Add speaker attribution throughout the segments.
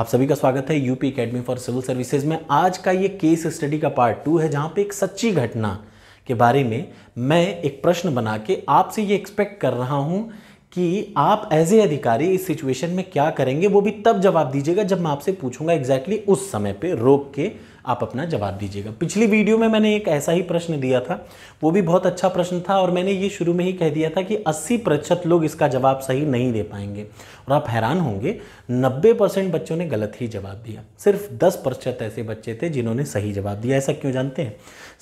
Speaker 1: आप सभी का स्वागत है UP academy for civil services में आज का ये केस स्टडी का पार्ट टू है जहां पे एक सच्ची घटना के बारे में मैं एक प्रश्न बना के आपसे ये एक्सपेक्ट कर रहा हूं कि आप एज ए अधिकारी इस सिचुएशन में क्या करेंगे वो भी तब जवाब दीजिएगा जब मैं आपसे पूछूंगा एग्जैक्टली exactly उस समय पर रोक के आप अपना जवाब दीजिएगा पिछली वीडियो में मैंने एक ऐसा ही प्रश्न दिया था वो भी बहुत अच्छा प्रश्न था और मैंने ये शुरू में ही कह दिया था कि अस्सी प्रतिशत लोग इसका जवाब सही नहीं दे पाएंगे और आप हैरान होंगे नब्बे परसेंट बच्चों ने गलत ही जवाब दिया सिर्फ दस प्रतिशत ऐसे बच्चे थे जिन्होंने सही जवाब दिया ऐसा क्यों जानते हैं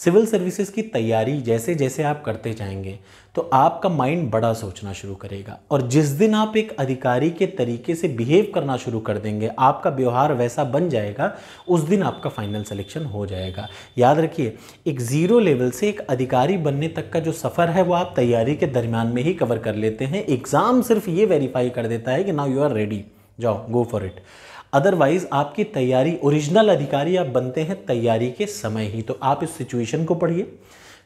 Speaker 1: सिविल सर्विसेज की तैयारी जैसे जैसे आप करते जाएंगे तो आपका माइंड बड़ा सोचना शुरू करेगा और जिस दिन आप एक अधिकारी के तरीके से बिहेव करना शुरू कर देंगे आपका व्यवहार वैसा बन जाएगा उस दिन आपका फाइनल सिलेक्शन हो जाएगा याद रखिए एक ज़ीरो लेवल से एक अधिकारी बनने तक का जो सफ़र है वो आप तैयारी के दरमियान में ही कवर कर लेते हैं एग्ज़ाम सिर्फ ये वेरीफाई कर देता है कि नाउ यू आर रेडी जाओ गो फॉर इट अदरवाइज आपकी तैयारी ओरिजिनल अधिकारी आप बनते हैं तैयारी के समय ही तो आप इस सिचुएशन को पढ़िए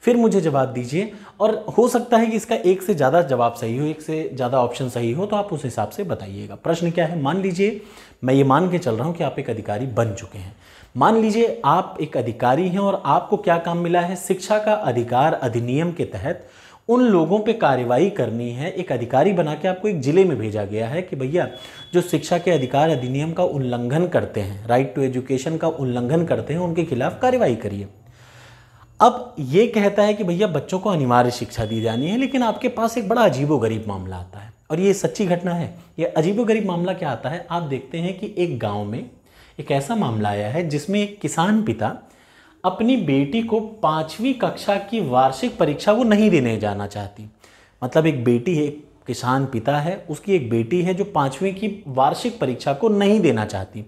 Speaker 1: फिर मुझे जवाब दीजिए और हो सकता है कि इसका एक से ज़्यादा जवाब सही हो एक से ज़्यादा ऑप्शन सही हो तो आप उस हिसाब से बताइएगा प्रश्न क्या है मान लीजिए मैं ये मान के चल रहा हूँ कि आप एक अधिकारी बन चुके हैं मान लीजिए आप एक अधिकारी हैं और आपको क्या काम मिला है शिक्षा का अधिकार अधिनियम के तहत उन लोगों पे कार्रवाई करनी है एक अधिकारी बना के आपको एक ज़िले में भेजा गया है कि भैया जो शिक्षा के अधिकार अधिनियम का उल्लंघन करते हैं राइट टू एजुकेशन का उल्लंघन करते हैं उनके खिलाफ कार्रवाई करिए अब ये कहता है कि भैया बच्चों को अनिवार्य शिक्षा दी जानी है लेकिन आपके पास एक बड़ा अजीबो गरीब मामला आता है और ये सच्ची घटना है ये गरीब मामला क्या आता है आप देखते हैं कि एक गांव में एक ऐसा मामला आया है जिसमें एक किसान पिता अपनी बेटी को पाँचवीं कक्षा की वार्षिक परीक्षा वो नहीं देने जाना चाहती मतलब एक बेटी है एक किसान पिता है उसकी एक बेटी है जो पाँचवीं की वार्षिक परीक्षा को नहीं देना चाहती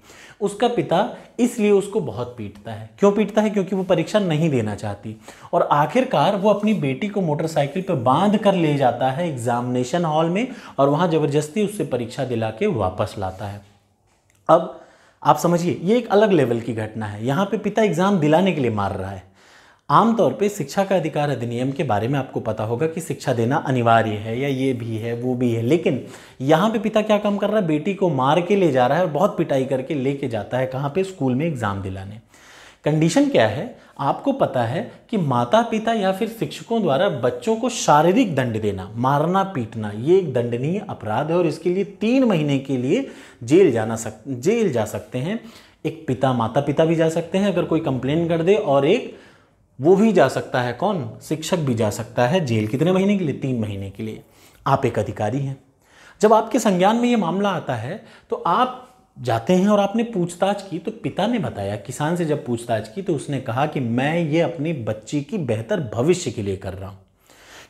Speaker 1: उसका पिता इसलिए उसको बहुत पीटता है क्यों पीटता है क्योंकि वो परीक्षा नहीं देना चाहती और आखिरकार वो अपनी बेटी को मोटरसाइकिल पर बांध कर ले जाता है एग्जामिनेशन हॉल में और वहाँ ज़बरदस्ती उससे परीक्षा दिला के वापस लाता है अब आप समझिए ये एक अलग लेवल की घटना है यहाँ पे पिता एग्ज़ाम दिलाने के लिए मार रहा है आमतौर पे शिक्षा का अधिकार अधिनियम के बारे में आपको पता होगा कि शिक्षा देना अनिवार्य है या ये भी है वो भी है लेकिन यहाँ पे पिता क्या काम कर रहा है बेटी को मार के ले जा रहा है और बहुत पिटाई करके लेके जाता है कहाँ पे स्कूल में एग्ज़ाम दिलाने कंडीशन क्या है आपको पता है कि माता पिता या फिर शिक्षकों द्वारा बच्चों को शारीरिक दंड देना मारना पीटना ये एक दंडनीय अपराध है और इसके लिए तीन महीने के लिए जेल जाना सक जेल जा सकते हैं एक पिता माता पिता भी जा सकते हैं अगर कोई कंप्लेन कर दे और एक वो भी जा सकता है कौन शिक्षक भी जा सकता है जेल कितने महीने के लिए तीन महीने के लिए आप एक अधिकारी हैं जब आपके संज्ञान में ये मामला आता है तो आप जाते हैं और आपने पूछताछ की तो पिता ने बताया किसान से जब पूछताछ की तो उसने कहा कि मैं ये अपनी बच्ची की बेहतर भविष्य के लिए कर रहा हूँ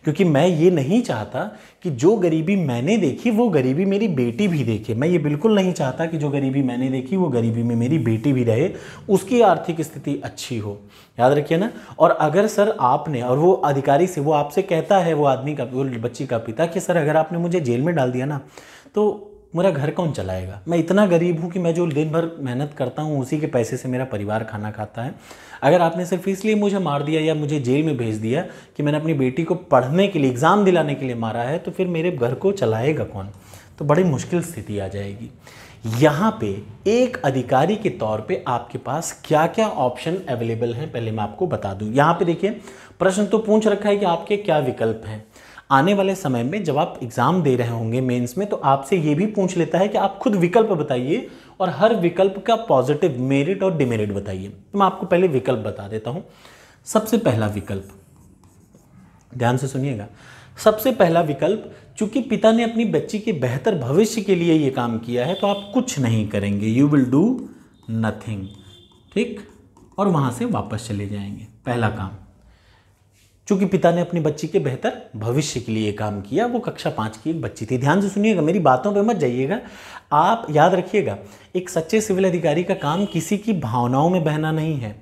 Speaker 1: क्योंकि मैं ये नहीं चाहता कि जो गरीबी मैंने देखी वो गरीबी मेरी बेटी भी देखे मैं ये बिल्कुल नहीं चाहता कि जो गरीबी मैंने देखी वो गरीबी में मेरी बेटी भी रहे उसकी आर्थिक स्थिति अच्छी हो याद रखिए ना और अगर सर आपने और वो अधिकारी से वो आपसे कहता है वो आदमी का वो बच्ची का पिता कि सर अगर आपने मुझे जेल में डाल दिया ना तो मेरा घर कौन चलाएगा मैं इतना गरीब हूँ कि मैं जो दिन भर मेहनत करता हूँ उसी के पैसे से मेरा परिवार खाना खाता है अगर आपने सिर्फ इसलिए मुझे मार दिया या मुझे जेल में भेज दिया कि मैंने अपनी बेटी को पढ़ने के लिए एग्ज़ाम दिलाने के लिए मारा है तो फिर मेरे घर को चलाएगा कौन तो बड़ी मुश्किल स्थिति आ जाएगी यहाँ पे एक अधिकारी के तौर पे आपके पास क्या क्या ऑप्शन अवेलेबल हैं पहले मैं आपको बता दूँ यहाँ पे देखिए प्रश्न तो पूछ रखा है कि आपके क्या विकल्प हैं आने वाले समय में जब आप एग्ज़ाम दे रहे होंगे मेंस में तो आपसे ये भी पूछ लेता है कि आप खुद विकल्प बताइए और हर विकल्प का पॉजिटिव मेरिट और डिमेरिट बताइए तो मैं आपको पहले विकल्प बता देता हूँ सबसे पहला विकल्प ध्यान से सुनिएगा सबसे पहला विकल्प चूंकि पिता ने अपनी बच्ची के बेहतर भविष्य के लिए ये काम किया है तो आप कुछ नहीं करेंगे यू विल डू नथिंग ठीक और वहाँ से वापस चले जाएंगे पहला काम चूंकि पिता ने अपनी बच्ची के बेहतर भविष्य के लिए काम किया वो कक्षा पाँच की एक बच्ची थी ध्यान से सुनिएगा मेरी बातों पर मत जाइएगा आप याद रखिएगा एक सच्चे सिविल अधिकारी का काम किसी की भावनाओं में बहना नहीं है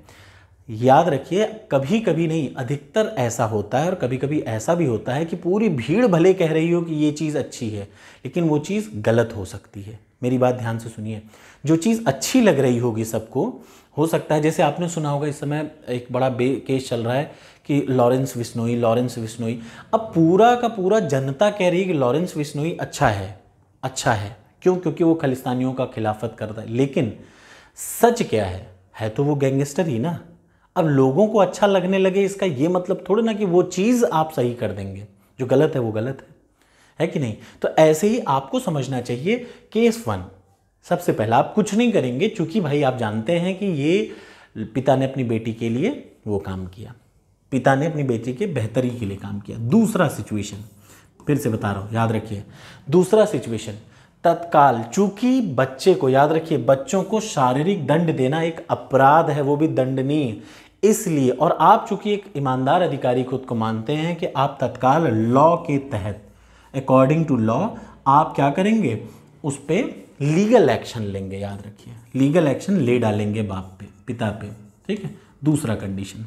Speaker 1: याद रखिए कभी कभी नहीं अधिकतर ऐसा होता है और कभी कभी ऐसा भी होता है कि पूरी भीड़ भले कह रही हो कि ये चीज़ अच्छी है लेकिन वो चीज़ गलत हो सकती है मेरी बात ध्यान से सुनिए जो चीज़ अच्छी लग रही होगी सबको हो सकता है जैसे आपने सुना होगा इस समय एक बड़ा बे केस चल रहा है कि लॉरेंस विश्नोई लॉरेंस विश्नोई अब पूरा का पूरा जनता कह रही है कि लॉरेंस विश्नोई अच्छा है अच्छा है क्यों क्योंकि वो खालिस्तानियों का खिलाफत करता है लेकिन सच क्या है है तो वो गैंगस्टर ही ना अब लोगों को अच्छा लगने लगे इसका ये मतलब थोड़े ना कि वो चीज़ आप सही कर देंगे जो गलत है वो गलत है है कि नहीं तो ऐसे ही आपको समझना चाहिए केस वन सबसे पहला आप कुछ नहीं करेंगे चूंकि भाई आप जानते हैं कि ये पिता ने अपनी बेटी के लिए वो काम किया पिता ने अपनी बेटी के बेहतरी के लिए काम किया दूसरा सिचुएशन फिर से बता रहा हूँ याद रखिए दूसरा सिचुएशन तत्काल चूंकि बच्चे को याद रखिए बच्चों को शारीरिक दंड देना एक अपराध है वो भी दंडनीय इसलिए और आप चूंकि एक ईमानदार अधिकारी खुद को मानते हैं कि आप तत्काल लॉ के तहत अकॉर्डिंग टू लॉ आप क्या करेंगे उस पर लीगल एक्शन लेंगे याद रखिए लीगल एक्शन ले डालेंगे बाप पे पिता पे ठीक है दूसरा कंडीशन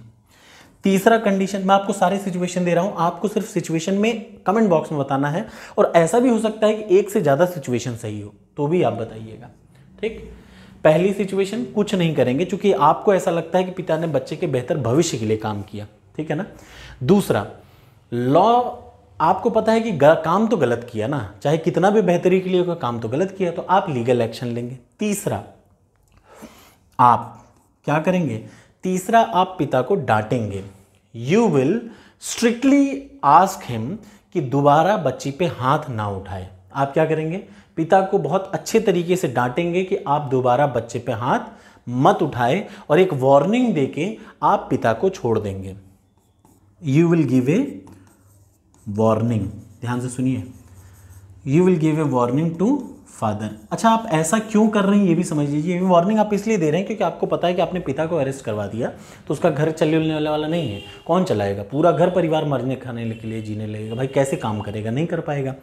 Speaker 1: तीसरा कंडीशन मैं आपको सारे सिचुएशन दे रहा हूँ आपको सिर्फ सिचुएशन में कमेंट बॉक्स में बताना है और ऐसा भी हो सकता है कि एक से ज़्यादा सिचुएशन सही हो तो भी आप बताइएगा ठीक पहली सिचुएशन कुछ नहीं करेंगे क्योंकि आपको ऐसा लगता है कि पिता ने बच्चे के बेहतर भविष्य के लिए काम किया ठीक है ना दूसरा लॉ आपको पता है कि काम तो गलत किया ना चाहे कितना भी बेहतरी के लिए होगा काम तो गलत किया तो आप लीगल एक्शन लेंगे तीसरा आप क्या करेंगे तीसरा आप पिता को डांटेंगे you will strictly ask him कि दोबारा बच्ची पे हाथ ना उठाए आप क्या करेंगे पिता को बहुत अच्छे तरीके से डांटेंगे कि आप दोबारा बच्चे पे हाथ मत उठाए और एक वार्निंग देके आप पिता को छोड़ देंगे you will give a warning ध्यान से सुनिए you will give a warning to father अच्छा आप ऐसा क्यों कर रहे हैं ये भी समझ लीजिए ये वार्निंग आप इसलिए दे रहे हैं क्योंकि आपको पता है कि आपने पिता को अरेस्ट करवा दिया तो उसका घर चलने वाला वाला नहीं है कौन चलाएगा पूरा घर परिवार मरने खाने के लिए जीने लगेगा भाई कैसे काम करेगा नहीं कर पाएगा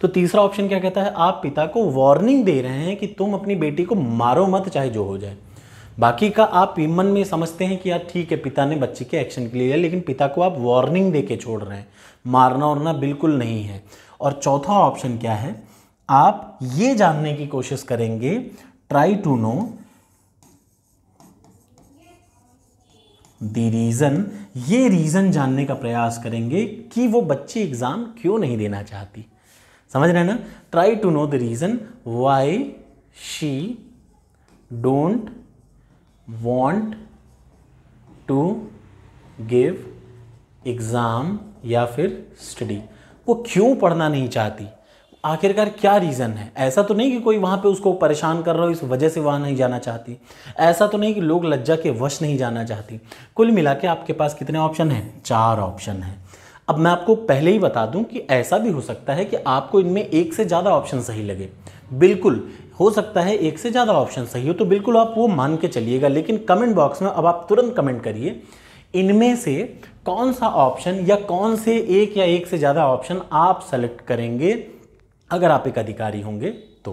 Speaker 1: तो तीसरा ऑप्शन क्या कहता है आप पिता को वार्निंग दे रहे हैं कि तुम अपनी बेटी को मारो मत चाहे जो हो जाए बाकी का आप मन में समझते हैं कि यार ठीक है पिता ने बच्चे के एक्शन के लिए लेकिन पिता को आप वार्निंग दे छोड़ रहे हैं मारना उरना बिल्कुल नहीं है और चौथा ऑप्शन क्या है आप ये जानने की कोशिश करेंगे try to know the reason ये रीज़न जानने का प्रयास करेंगे कि वो बच्ची एग्ज़ाम क्यों नहीं देना चाहती समझ रहे ना try to know the reason why she don't want to give exam या फिर स्टडी वो क्यों पढ़ना नहीं चाहती आखिरकार क्या रीज़न है ऐसा तो नहीं कि कोई वहाँ पे उसको परेशान कर रहा हो इस वजह से वहाँ नहीं जाना चाहती ऐसा तो नहीं कि लोग लज्जा के वश नहीं जाना चाहती कुल मिला के आपके पास कितने ऑप्शन हैं चार ऑप्शन हैं अब मैं आपको पहले ही बता दूं कि ऐसा भी हो सकता है कि आपको इनमें एक से ज़्यादा ऑप्शन सही लगे बिल्कुल हो सकता है एक से ज़्यादा ऑप्शन सही हो तो बिल्कुल आप वो मान के चलिएगा लेकिन कमेंट बॉक्स में अब आप तुरंत कमेंट करिए इनमें से कौन सा ऑप्शन या कौन से एक या एक से ज़्यादा ऑप्शन आप सेलेक्ट करेंगे अगर आप एक अधिकारी होंगे तो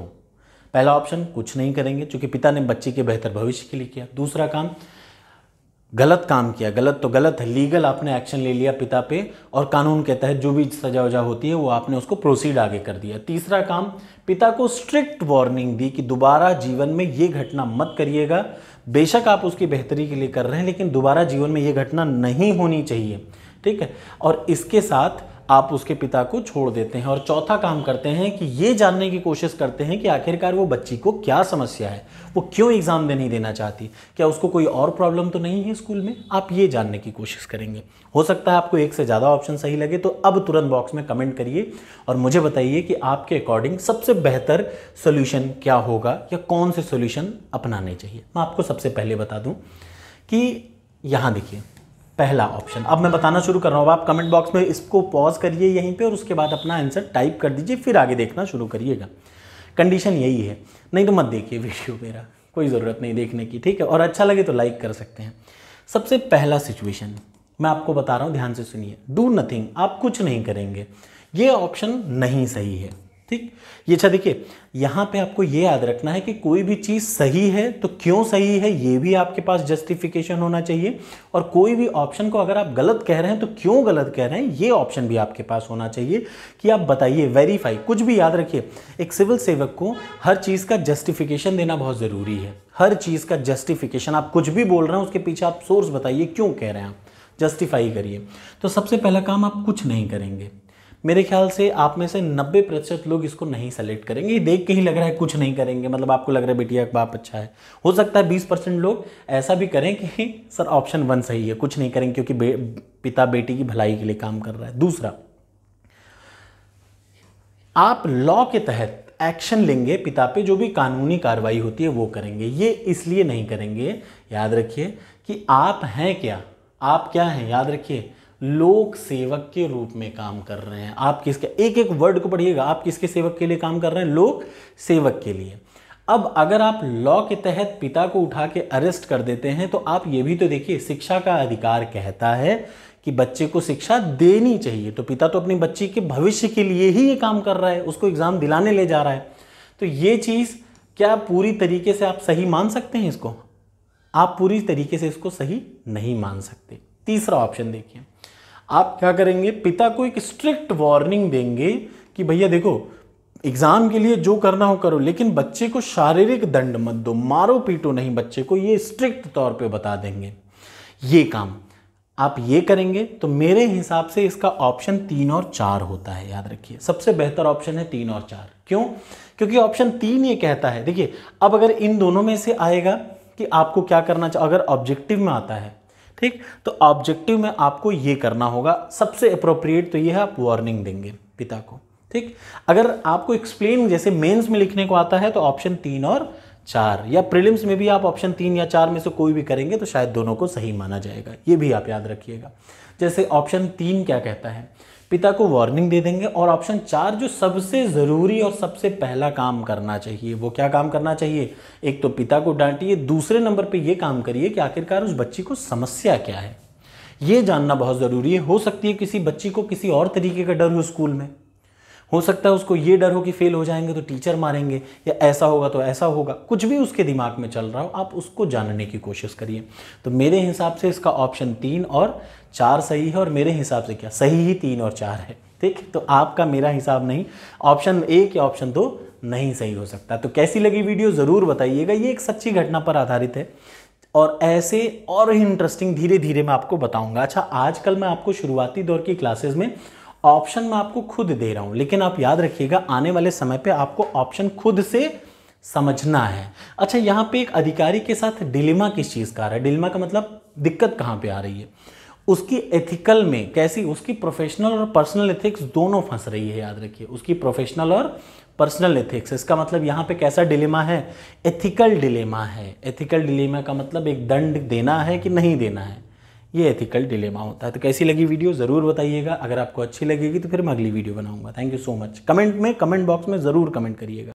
Speaker 1: पहला ऑप्शन कुछ नहीं करेंगे क्योंकि पिता ने बच्चे के बेहतर भविष्य के लिए किया दूसरा काम गलत काम किया गलत तो गलत है लीगल आपने एक्शन ले लिया पिता पे और कानून के तहत जो भी सजा वजा होती है वो आपने उसको प्रोसीड आगे कर दिया तीसरा काम पिता को स्ट्रिक्ट वार्निंग दी कि दोबारा जीवन में ये घटना मत करिएगा बेशक आप उसकी बेहतरी के लिए कर रहे हैं लेकिन दोबारा जीवन में ये घटना नहीं होनी चाहिए ठीक है और इसके साथ आप उसके पिता को छोड़ देते हैं और चौथा काम करते हैं कि ये जानने की कोशिश करते हैं कि आखिरकार वो बच्ची को क्या समस्या है वो क्यों एग्ज़ाम दे नहीं देना चाहती क्या उसको कोई और प्रॉब्लम तो नहीं है स्कूल में आप ये जानने की कोशिश करेंगे हो सकता है आपको एक से ज़्यादा ऑप्शन सही लगे तो अब तुरंत बॉक्स में कमेंट करिए और मुझे बताइए कि आपके अकॉर्डिंग सबसे बेहतर सोल्यूशन क्या होगा या कौन से सोल्यूशन अपनाने चाहिए मैं आपको सबसे पहले बता दूँ कि यहाँ देखिए पहला ऑप्शन अब मैं बताना शुरू कर रहा हूँ आप कमेंट बॉक्स में इसको पॉज करिए यहीं पे और उसके बाद अपना आंसर टाइप कर दीजिए फिर आगे देखना शुरू करिएगा कंडीशन यही है नहीं तो मत देखिए वीडियो मेरा कोई ज़रूरत नहीं देखने की ठीक है और अच्छा लगे तो लाइक कर सकते हैं सबसे पहला सिचुएशन मैं आपको बता रहा हूँ ध्यान से सुनिए डू नथिंग आप कुछ नहीं करेंगे ये ऑप्शन नहीं सही है ठीक ये अच्छा देखिए यहां पे आपको ये याद रखना है कि कोई भी चीज़ सही है तो क्यों सही है ये भी आपके पास जस्टिफिकेशन होना चाहिए और कोई भी ऑप्शन को अगर आप गलत कह रहे हैं तो क्यों गलत कह रहे हैं ये ऑप्शन भी आपके पास होना चाहिए कि आप बताइए वेरीफाई कुछ भी याद रखिए एक सिविल सेवक को हर चीज़ का जस्टिफिकेशन देना बहुत ज़रूरी है हर चीज़ का जस्टिफिकेशन आप कुछ भी बोल रहे हैं उसके पीछे आप सोर्स बताइए क्यों कह रहे हैं आप जस्टिफाई करिए तो सबसे पहला काम आप कुछ नहीं करेंगे मेरे ख्याल से आप में से 90 प्रतिशत लोग इसको नहीं सेलेक्ट करेंगे ये देख के ही लग रहा है कुछ नहीं करेंगे मतलब आपको लग रहा है बेटिया बाप अच्छा है हो सकता है 20 परसेंट लोग ऐसा भी करें कि सर ऑप्शन वन सही है कुछ नहीं करेंगे क्योंकि बे, पिता बेटी की भलाई के लिए काम कर रहा है दूसरा आप लॉ के तहत एक्शन लेंगे पिता पे जो भी कानूनी कार्रवाई होती है वो करेंगे ये इसलिए नहीं करेंगे याद रखिए कि आप हैं क्या आप क्या हैं याद रखिए लोक सेवक के रूप में काम कर रहे हैं आप किसके एक एक वर्ड को पढ़िएगा आप किसके सेवक के लिए काम कर रहे हैं लोक सेवक के लिए अब अगर आप लॉ के तहत पिता को उठा के अरेस्ट कर देते हैं तो आप ये भी तो देखिए शिक्षा का अधिकार कहता है कि बच्चे को शिक्षा देनी चाहिए तो पिता तो अपनी बच्ची के भविष्य के लिए ही ये काम कर रहा है उसको एग्ज़ाम दिलाने ले जा रहा है तो ये चीज़ क्या पूरी तरीके से आप सही मान सकते हैं इसको आप पूरी तरीके से इसको सही नहीं मान सकते तीसरा ऑप्शन देखिए आप क्या करेंगे पिता को एक स्ट्रिक्ट वार्निंग देंगे कि भैया देखो एग्ज़ाम के लिए जो करना हो करो लेकिन बच्चे को शारीरिक दंड मत दो मारो पीटो नहीं बच्चे को ये स्ट्रिक्ट तौर पे बता देंगे ये काम आप ये करेंगे तो मेरे हिसाब से इसका ऑप्शन तीन और चार होता है याद रखिए सबसे बेहतर ऑप्शन है तीन और चार क्यों क्योंकि ऑप्शन तीन ये कहता है देखिए अब अगर इन दोनों में से आएगा कि आपको क्या करना चाहिए अगर ऑब्जेक्टिव में आता है ठीक तो ऑब्जेक्टिव में आपको ये करना होगा सबसे अप्रोप्रिएट तो ये है आप वार्निंग देंगे पिता को ठीक अगर आपको एक्सप्लेन जैसे मेंस में लिखने को आता है तो ऑप्शन तीन और चार या प्रीलिम्स में भी आप ऑप्शन तीन या चार में से कोई भी करेंगे तो शायद दोनों को सही माना जाएगा ये भी आप याद रखिएगा जैसे ऑप्शन तीन क्या कहता है पिता को वार्निंग दे देंगे और ऑप्शन चार जो सबसे ज़रूरी और सबसे पहला काम करना चाहिए वो क्या काम करना चाहिए एक तो पिता को डांटिए दूसरे नंबर पे ये काम करिए कि आखिरकार उस बच्ची को समस्या क्या है ये जानना बहुत ज़रूरी है हो सकती है किसी बच्ची को किसी और तरीके का डर हो स्कूल में हो सकता है उसको ये डर हो कि फेल हो जाएंगे तो टीचर मारेंगे या ऐसा होगा तो ऐसा होगा कुछ भी उसके दिमाग में चल रहा हो आप उसको जानने की कोशिश करिए तो मेरे हिसाब से इसका ऑप्शन तीन और चार सही है और मेरे हिसाब से क्या सही ही तीन और चार है ठीक तो आपका मेरा हिसाब नहीं ऑप्शन एक या ऑप्शन दो नहीं सही हो सकता तो कैसी लगी वीडियो ज़रूर बताइएगा ये एक सच्ची घटना पर आधारित है और ऐसे और ही इंटरेस्टिंग धीरे धीरे मैं आपको बताऊंगा अच्छा आजकल मैं आपको शुरुआती दौर की क्लासेस में ऑप्शन मैं आपको खुद दे रहा हूँ लेकिन आप याद रखिएगा आने वाले समय पे आपको ऑप्शन खुद से समझना है अच्छा यहाँ पे एक अधिकारी के साथ डिलिमा किस चीज़ का आ रहा है डिलिमा का मतलब दिक्कत कहाँ पे आ रही है उसकी एथिकल में कैसी उसकी प्रोफेशनल और पर्सनल एथिक्स दोनों फंस रही है याद रखिए उसकी प्रोफेशनल और पर्सनल एथिक्स इसका मतलब यहाँ पे कैसा डिलेमा है एथिकल डिलेमा है एथिकल डिलेमा का मतलब एक दंड देना है कि नहीं देना है ये एथिकल डिलेमा होता है तो कैसी लगी वीडियो ज़रूर बताइएगा अगर आपको अच्छी लगेगी तो फिर मैं अगली वीडियो बनाऊंगा thank you so much comment में कमेंट बॉक्स में ज़रूर कमेंट करिएगा